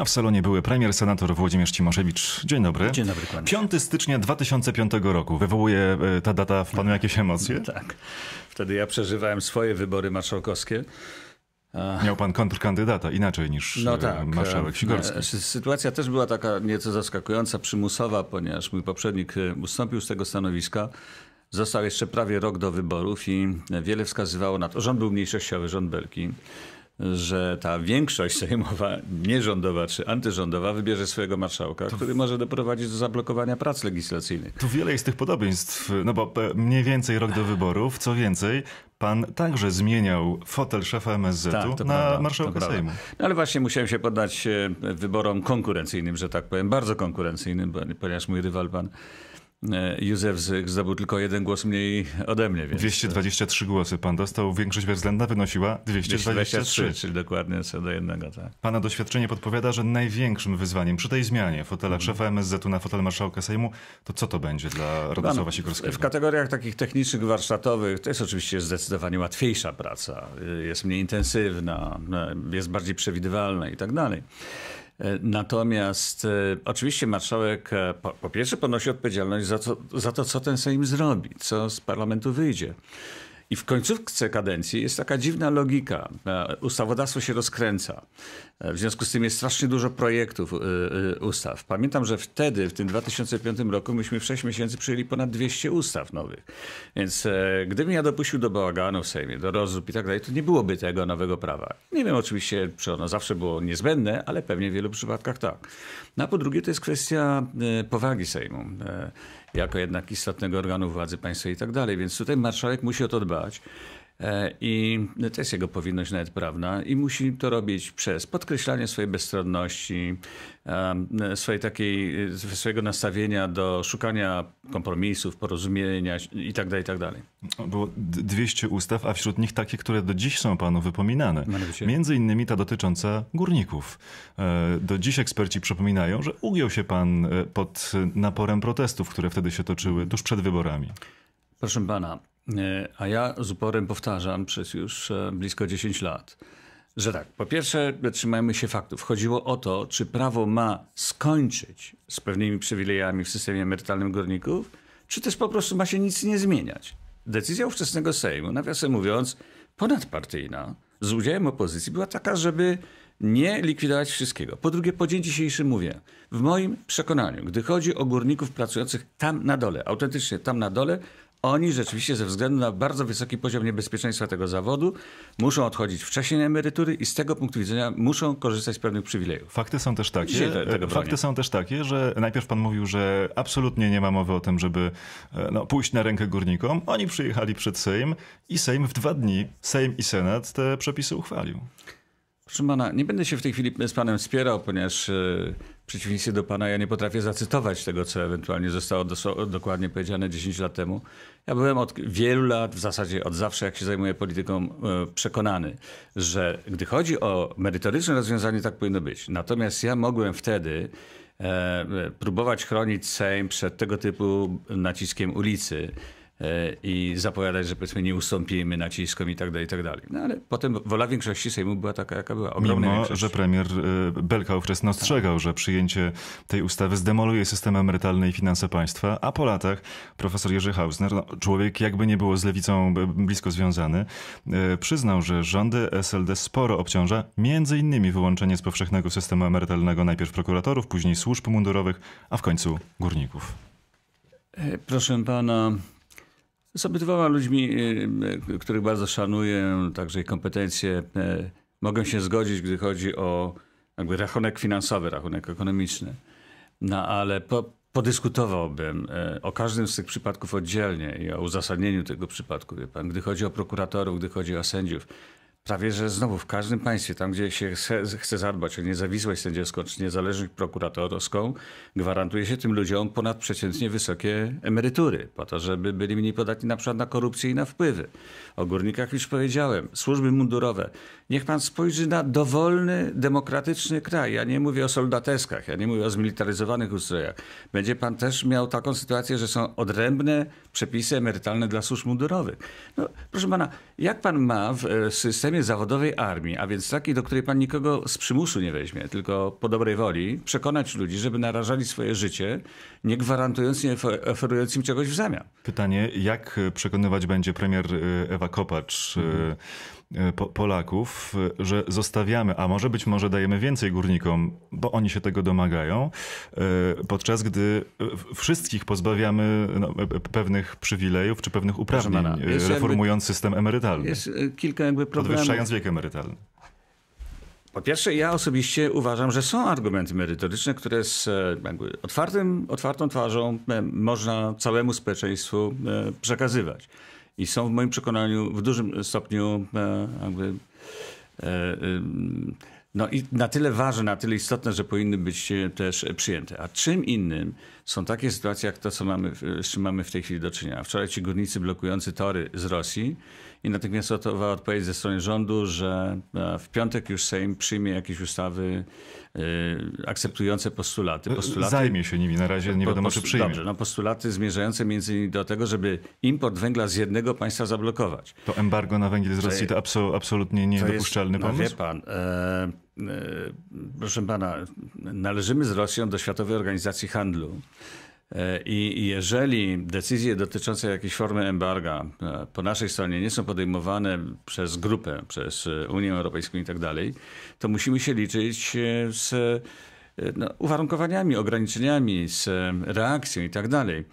A w salonie były premier senator Włodzimierz Cimoszewicz. Dzień dobry. Dzień dobry panie. 5 stycznia 2005 roku. Wywołuje e, ta data w panu jakieś emocje? Tak. Wtedy ja przeżywałem swoje wybory marszałkowskie. Miał pan kontrkandydata inaczej niż no e, tak, e, marszałek Sigorski. Sytuacja też była taka nieco zaskakująca, przymusowa, ponieważ mój poprzednik ustąpił z tego stanowiska. Został jeszcze prawie rok do wyborów i wiele wskazywało na to. Rząd był mniejszościowy, rząd Belki że ta większość sejmowa, nierządowa czy antyrządowa wybierze swojego marszałka, to... który może doprowadzić do zablokowania prac legislacyjnych. Tu wiele jest tych podobieństw, no bo e, mniej więcej rok do wyborów, co więcej, pan także zmieniał fotel szefa MSZ-u tak, na prawda, marszałka Sejmu. No ale właśnie musiałem się poddać e, wyborom konkurencyjnym, że tak powiem, bardzo konkurencyjnym, ponieważ mój rywal pan E, Józef Zyk zdobył tylko jeden głos mniej ode mnie. Więc... 223 e, głosy pan dostał. Większość bezwzględna wynosiła 223. 223 czyli dokładnie co do jednego. Tak. Pana doświadczenie podpowiada, że największym wyzwaniem przy tej zmianie fotela mm. szefa MSZ-u na fotel marszałka Sejmu, to co to będzie dla Radosława Sikorskiego? W kategoriach takich technicznych, warsztatowych to jest oczywiście zdecydowanie łatwiejsza praca. Y, jest mniej intensywna, y, jest bardziej przewidywalna i tak dalej. E, natomiast e, oczywiście marszałek e, po, po, pierwsze ponosi odpowiedzialność za, za to, co ten Sejm zrobi, co z parlamentu wyjdzie. I w końcówce kadencji jest taka dziwna logika. Ustawodawstwo się rozkręca. E, w związku z tym jest strasznie dużo projektów e, e, ustaw. Pamiętam, że wtedy, w tym 2005 roku, myśmy w 6 miesięcy przyjęli ponad 200 ustaw nowych. Więc gdybym ja dopuścił do bałaganu w Sejmie, do rozrób i tak dalej, to nie byłoby tego nowego prawa. Nie wiem oczywiście, czy ono zawsze było niezbędne, ale pewnie w wielu przypadkach tak. No a po drugie to jest kwestia powagi Sejmu jako jednak istotnego organu władzy państwa i tak dalej. Więc tutaj marszałek musi o to dbać. E, I to jest jego powinność nawet prawna i musi to robić przez podkreślanie swojej bezstronności, swojej takiej, swojego nastawienia do szukania kompromisów, porozumienia itd. Tak itd. Tak było 200 ustaw, a wśród nich takie, które do dziś są panu wypominane. Mianowicie? Między innymi ta dotycząca górników. E, do dziś eksperci przypominają, że ugiął się pan e, pod naporem protestów, które wtedy się toczyły tuż przed wyborami. Proszę pana, E, a ja z uporem powtarzam przez już e, blisko 10 lat, że tak, po pierwsze trzymajmy się faktów. Chodziło o to, czy prawo ma skończyć z pewnymi przywilejami w systemie emerytalnym górników, czy też po prostu ma się nic nie zmieniać. Decyzja ówczesnego Sejmu, nawiasem mówiąc, ponadpartyjna, z udziałem opozycji była taka, żeby nie likwidować wszystkiego. Po drugie, po dzień dzisiejszy mówię, w moim przekonaniu, gdy chodzi o górników pracujących tam na dole, autentycznie tam na dole, oni rzeczywiście ze względu na bardzo wysoki poziom niebezpieczeństwa tego zawodu muszą odchodzić wcześniej na emerytury i z tego punktu widzenia muszą korzystać z pewnych przywilejów. Fakty są też takie, te, fakty są też takie że najpierw pan mówił, że absolutnie nie ma mowy o tym, żeby e, no, pójść na rękę górnikom. Oni przyjechali przed Sejm i Sejm w dwa dni, Sejm i Senat te przepisy uchwalił. Proszę pana, nie będę się w tej chwili z panem spierał, ponieważ e, w przeciwieństwie do pana ja nie potrafię zacytować tego, co ewentualnie zostało do, dokładnie powiedziane 10 lat temu. Ja byłem od wielu lat, w zasadzie od zawsze, jak się zajmuję polityką, e, przekonany, że gdy chodzi o merytoryczne rozwiązanie, tak powinno być. Natomiast ja mogłem wtedy e, próbować chronić Sejm przed tego typu naciskiem ulicy i zapowiadać, że powiedzmy nie ustąpimy naciskom i tak dalej, i tak dalej. No ale potem wola większości Sejmu była taka, jaka była. Ogromna Mimo, większość. że premier y, Belka ówczesno ostrzegał, że przyjęcie tej ustawy zdemoluje system emerytalny i finanse państwa, a po latach profesor Jerzy Hausner, no, człowiek jakby nie było z lewicą blisko związany, y, przyznał, że rządy SLD sporo obciąża, między innymi wyłączenie z powszechnego systemu emerytalnego najpierw prokuratorów, później służb mundurowych, a w końcu górników. E, proszę pana, z obydwoma ludźmi, y, których bardzo szanuję, także ich kompetencje, e, mogę się zgodzić, gdy chodzi o jakby rachunek finansowy, rachunek ekonomiczny. No ale po, podyskutowałbym e, o każdym z tych przypadków oddzielnie i o uzasadnieniu tego przypadku, wie pan. Gdy chodzi o prokuratorów, gdy chodzi o sędziów, prawie że znowu w każdym państwie, tam gdzie się chce, chce zadbać o niezawisłość sędziowską czy niezależność prokuratorską, gwarantuje się tym ludziom ponadprzeciętnie wysokie emerytury, po to, żeby byli mniej podatni na przykład na korupcję i na wpływy. O górnikach już powiedziałem, służby mundurowe. Niech pan spojrzy na dowolny, demokratyczny kraj. Ja nie mówię o soldateskach, ja nie mówię o zmilitaryzowanych ustrojach. Będzie pan też miał taką sytuację, że są odrębne przepisy emerytalne dla służb mundurowych. No, proszę pana, jak pan ma w e, systemie zawodowej armii, a więc takiej, do której pan nikogo z przymusu nie weźmie, tylko po dobrej woli, przekonać ludzi, żeby narażali swoje życie, nie gwarantując, nie oferując im czegoś w zamian? Pytanie, jak e, przekonywać będzie premier e, Ewa Kopacz, mhm. E, Polaków, e, że zostawiamy, a może być może dajemy więcej górnikom, bo oni się tego domagają, e, podczas gdy wszystkich pozbawiamy no, pewnych przywilejów czy pewnych uprawnień, reformując system emerytalny. Jest kilka jakby problemów. Podwyższając wiek emerytalny. Po pierwsze, ja osobiście uważam, że są argumenty merytoryczne, które z otwartym, otwartą twarzą można całemu społeczeństwu przekazywać i są w moim przekonaniu w dużym stopniu e, jakby, e, e, no i na tyle ważne, na tyle istotne, że powinny być też przyjęte. A czym innym są takie sytuacje jak to, co mamy, z czym mamy w tej chwili do czynienia. Wczoraj ci górnicy blokujący tory z Rosji i natychmiastowa odpowiedź ze strony rządu, że e, w piątek już Sejm przyjmie jakieś ustawy e, akceptujące postulaty. E, postulaty Zajmie się nimi, na razie nie wiadomo, czy przyjmie. Dobrze, no postulaty zmierzające między innymi do tego, żeby import węgla z jednego państwa zablokować. To embargo na węgiel z Rosji to, absolutnie niedopuszczalny jest, pomysł? No wie pan... E, proszę pana, należymy z Rosją do Światowej Organizacji Handlu. E, I jeżeli decyzje dotyczące jakiejś formy embarga e, po naszej stronie nie są podejmowane przez grupę, przez Unię Europejską i tak dalej, to musimy się liczyć z no, uwarunkowaniami, ograniczeniami, z reakcją i tak dalej.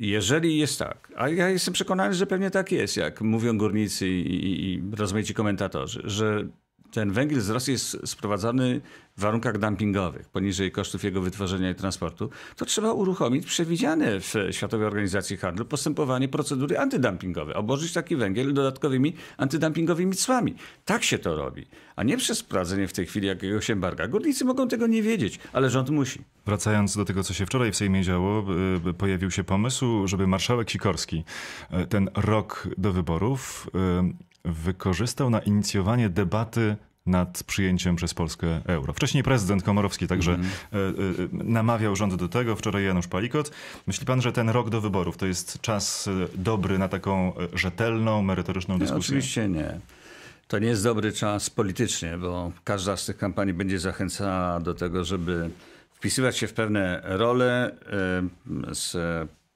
Jeżeli jest tak, a ja jestem przekonany, że pewnie tak jest, jak mówią górnicy i, i, i rozmaici komentatorzy, że ten węgiel z Rosji jest sprowadzany w warunkach dumpingowych, poniżej kosztów jego wytworzenia i transportu, to trzeba uruchomić przewidziane w Światowej Organizacji Handlu postępowanie procedury antydumpingowe, obłożyć taki węgiel dodatkowymi antydumpingowymi cłami. Tak się to robi, a nie przez wprowadzenie w tej chwili jakiegoś embarga. Górnicy mogą tego nie wiedzieć, ale rząd musi. Wracając do tego, co się wczoraj w Sejmie działo, y, y, pojawił się pomysł, żeby marszałek Sikorski y, ten rok do wyborów wykorzystał na inicjowanie debaty nad przyjęciem przez Polskę euro. Wcześniej prezydent Komorowski także mm. namawiał rząd do tego, wczoraj Janusz Palikot. Myśli pan, że ten rok do wyborów to jest czas e, dobry na taką rzetelną, merytoryczną dyskusję? oczywiście nie. To nie jest dobry czas politycznie, bo każda z tych kampanii będzie zachęcała do tego, żeby wpisywać się w pewne role z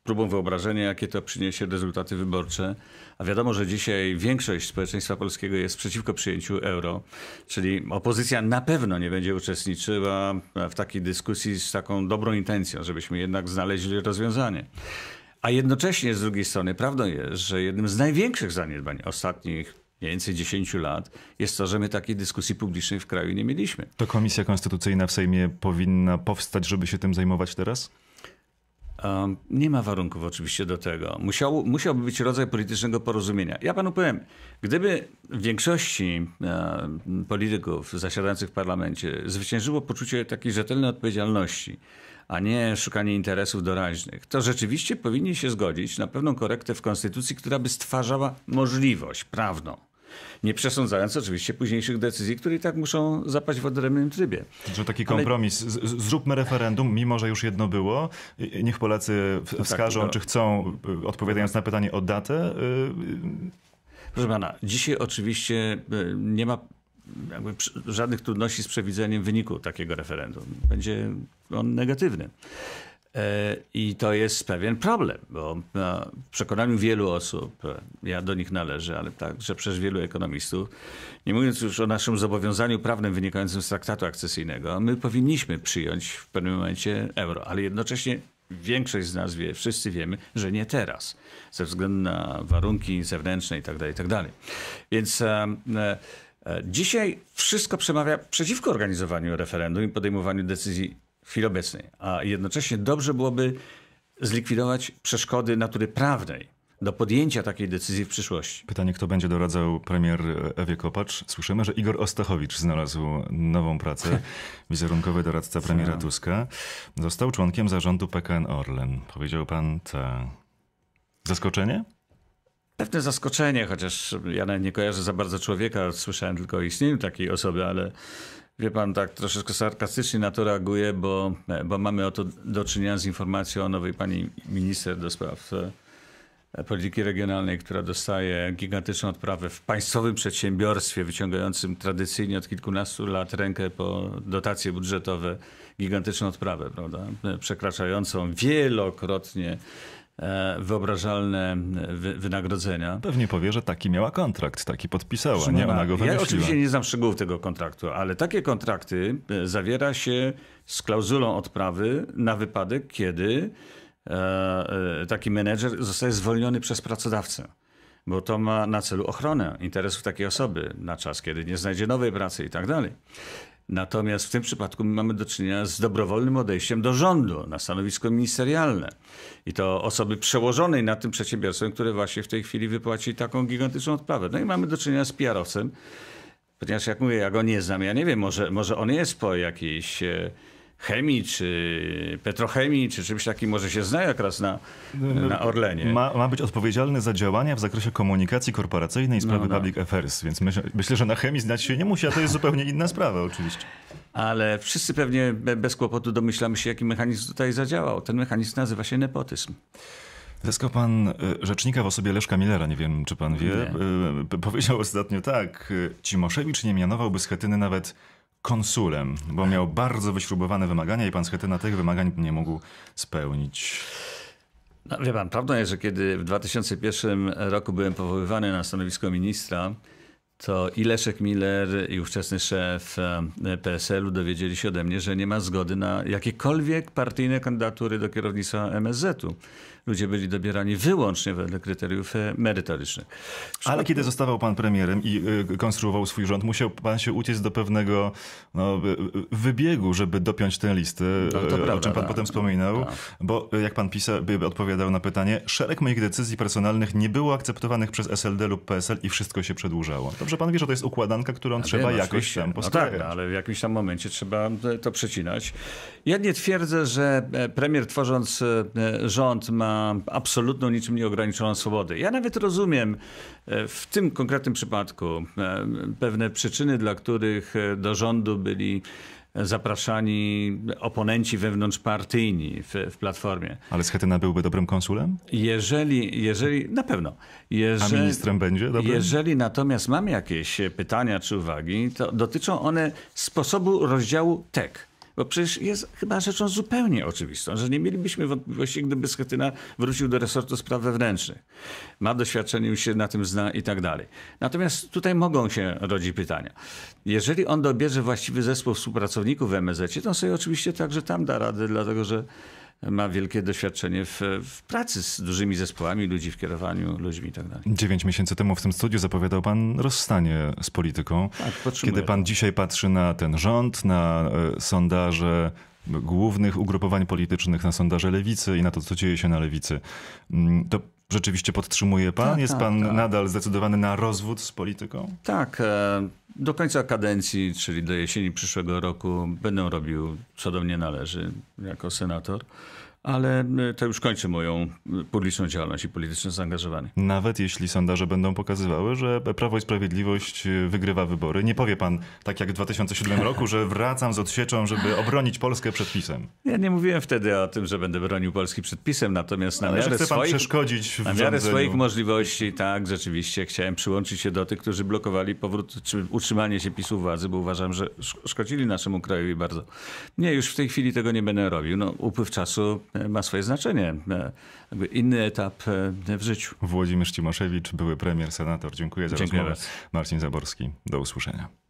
próbą wyobrażenia, jakie to przyniesie rezultaty wyborcze. A wiadomo, że dzisiaj większość społeczeństwa polskiego jest przeciwko przyjęciu euro, czyli opozycja na pewno nie będzie uczestniczyła w takiej dyskusji z taką dobrą intencją, żebyśmy jednak znaleźli rozwiązanie. A jednocześnie z drugiej strony prawdą jest, że jednym z największych zaniedbań ostatnich mniej więcej 10 lat, jest to, że my takiej dyskusji publicznej w kraju nie mieliśmy. To Komisja Konstytucyjna w Sejmie powinna powstać, żeby się tym zajmować teraz? nie ma warunków oczywiście do tego. Musiał, musiałby być rodzaj politycznego porozumienia. Ja panu powiem, gdyby w większości polityków zasiadających w parlamencie zwyciężyło poczucie takiej rzetelnej odpowiedzialności, a nie szukanie interesów doraźnych, to rzeczywiście powinni się zgodzić na pewną korektę w konstytucji, która by stwarzała możliwość prawną nie przesądzając oczywiście późniejszych decyzji, które i tak muszą zapaść w odrębnym trybie. Że taki kompromis. Ale... Zróbmy referendum, mimo że już jedno było. Niech Polacy tak, wskażą, tak, no... czy chcą, y, odpowiadając na pytanie o datę. Y, Proszę pana, dzisiaj oczywiście y, nie ma żadnych trudności z przewidzeniem wyniku takiego referendum. Będzie on negatywny. E, I to jest pewien problem, bo e, w przekonaniu wielu osób, e, ja do nich należę, ale także przez wielu ekonomistów, nie mówiąc już o naszym zobowiązaniu prawnym wynikającym z traktatu akcesyjnego, my powinniśmy przyjąć w pewnym momencie euro, ale jednocześnie większość z nas wie, wszyscy wiemy, że nie teraz, ze względu na warunki zewnętrzne itd. Tak itd. Tak Więc. Dzisiaj wszystko przemawia przeciwko organizowaniu referendum i podejmowaniu decyzji chwili obecnej, a jednocześnie dobrze byłoby zlikwidować przeszkody natury prawnej do podjęcia takiej decyzji w przyszłości. Pytanie, kto będzie doradzał premier Ewie Kopacz? Słyszymy, że Igor Ostachowicz znalazł nową pracę. Wizerunkowy doradca premiera Tuska. Został członkiem zarządu PKN Orlen. Powiedział pan, ta... Zaskoczenie? pewne zaskoczenie, chociaż ja nie kojarzę za bardzo człowieka, słyszałem tylko o istnieniu takiej osoby, ale wie pan, tak troszeczkę sarkastycznie na to reaguje, bo, bo mamy oto do czynienia z informacją o nowej pani minister do spraw e, polityki regionalnej, która dostaje gigantyczną odprawę w państwowym przedsiębiorstwie wyciągającym tradycyjnie od kilkunastu lat rękę po dotacje budżetowe, gigantyczną odprawę, prawda? E, przekraczającą wielokrotnie E, wyobrażalne e, wy, wynagrodzenia. Pewnie powie, że taki miała kontrakt, taki podpisała, Szymona, nie ona go wymyśliła. Ja oczywiście nie znam szczegółów tego kontraktu, ale takie kontrakty e, zawiera się z klauzulą odprawy na wypadek, kiedy taki menedżer zostaje zwolniony przez pracodawcę bo to ma na celu ochronę interesów takiej osoby na czas, kiedy nie znajdzie nowej pracy i tak dalej. Natomiast w tym przypadku my mamy do czynienia z dobrowolnym odejściem do rządu na stanowisko ministerialne. I to osoby przełożonej na tym przedsiębiorstwem, które właśnie w tej chwili wypłaci taką gigantyczną odprawę. No i mamy do czynienia z PR-owcem, ponieważ jak mówię, ja go nie znam. Ja nie wiem, może, może on jest po jakiejś e, chemii, czy petrochemii, czy czymś takim może się zna jak raz na, no, na Orlenie. Ma, ma być odpowiedzialny za działania w zakresie komunikacji korporacyjnej i sprawy no, no. public affairs, więc myśl, myślę, że na chemii znać się nie musi, a to jest zupełnie inna sprawa oczywiście. Ale wszyscy pewnie bez kłopotu domyślamy się, jaki mechanizm tutaj zadziałał. Ten mechanizm nazywa się nepotyzm. Zyskał pan y, rzecznika w osobie Leszka Millera, nie wiem czy pan wie. Nie. Y, powiedział ostatnio tak, y, Cimoszewicz nie mianowałby Schetyny nawet konsulem, bo miał bardzo wyśrubowane wymagania i pan Schetyna tych wymagań nie mógł spełnić. No, wie pan, prawdą jest, że kiedy w 2001 roku byłem powoływany na stanowisko ministra, to i Leszek Miller, i ówczesny szef e, PSL-u dowiedzieli się ode mnie, że nie ma zgody na jakiekolwiek partyjne kandydatury do kierownictwa MSZ-u ludzie byli dobierani wyłącznie według kryteriów e, merytorycznych. Ale kiedy zostawał pan premierem i e, konstruował swój rząd, musiał pan się uciec do pewnego no, e, wybiegu, żeby dopiąć tę listę, no, o prawda, czym pan tak, potem wspominał, tak. bo jak pan pisał, odpowiadał na pytanie, szereg moich decyzji personalnych nie było akceptowanych przez SLD lub PSL i wszystko się przedłużało. Dobrze pan wie, że to jest układanka, którą A trzeba wiem, jakoś tam postawić. No tak, no, ale w jakimś tam momencie trzeba to przecinać. Ja nie twierdzę, że premier tworząc rząd ma absolutną, niczym nieograniczoną swobodę. Ja nawet rozumiem e, w tym konkretnym przypadku e, pewne przyczyny, dla których e, do rządu byli zapraszani oponenci wewnątrzpartyjni w, w Platformie. Ale Schetyna byłby dobrym konsulem? Jeżeli, jeżeli, na pewno. Jeżeli, A ministrem będzie dobrym? Jeżeli natomiast mam jakieś pytania czy uwagi, to dotyczą one sposobu rozdziału tek. Bo przecież jest chyba rzeczą zupełnie oczywistą, że nie mielibyśmy wątpliwości, gdyby Schetyna wrócił do resortu spraw wewnętrznych. Ma doświadczenie, już się na tym zna i tak dalej. Natomiast tutaj mogą się rodzić pytania. Jeżeli on dobierze właściwy zespół współpracowników w MSZ, to on sobie oczywiście także tam da radę, dlatego że ma wielkie doświadczenie w, w, pracy z dużymi zespołami ludzi, w kierowaniu ludźmi itd. Tak Dziewięć miesięcy temu w tym studiu zapowiadał pan rozstanie z polityką. Tak, Kiedy pan to. dzisiaj patrzy na ten rząd, na e, sondaże głównych ugrupowań politycznych, na sondaże lewicy i na to, co dzieje się na lewicy, mm, to rzeczywiście podtrzymuje pan? Tak, Jest tak, pan tak, nadal tak. zdecydowany na rozwód z polityką? Tak. E, do końca kadencji, czyli do jesieni przyszłego roku, będę robił, co do mnie należy, jako senator ale e, to już kończy moją e, publiczną działalność i polityczne zaangażowanie. Nawet jeśli sondaże będą pokazywały, że Prawo i Sprawiedliwość e, wygrywa wybory, nie powie pan tak jak w 2007 roku, że wracam z odsieczą, żeby obronić Polskę przed PiSem. Ja nie mówiłem wtedy o tym, że będę bronił Polski przed PiSem, natomiast na ale miarę, swoich, na miarę swoich możliwości, tak, rzeczywiście chciałem przyłączyć się do tych, którzy blokowali powrót czy utrzymanie się PiSu władzy, bo uważam, że szkodzili naszemu krajowi bardzo. Nie, już w tej chwili tego nie będę robił. No, upływ czasu ma swoje znaczenie. E, inny etap e, w życiu. Włodzimierz Cimoszewicz były premier, senator. Dziękuję za Dziękuję rozmowę. Marcin Zaborski, do usłyszenia.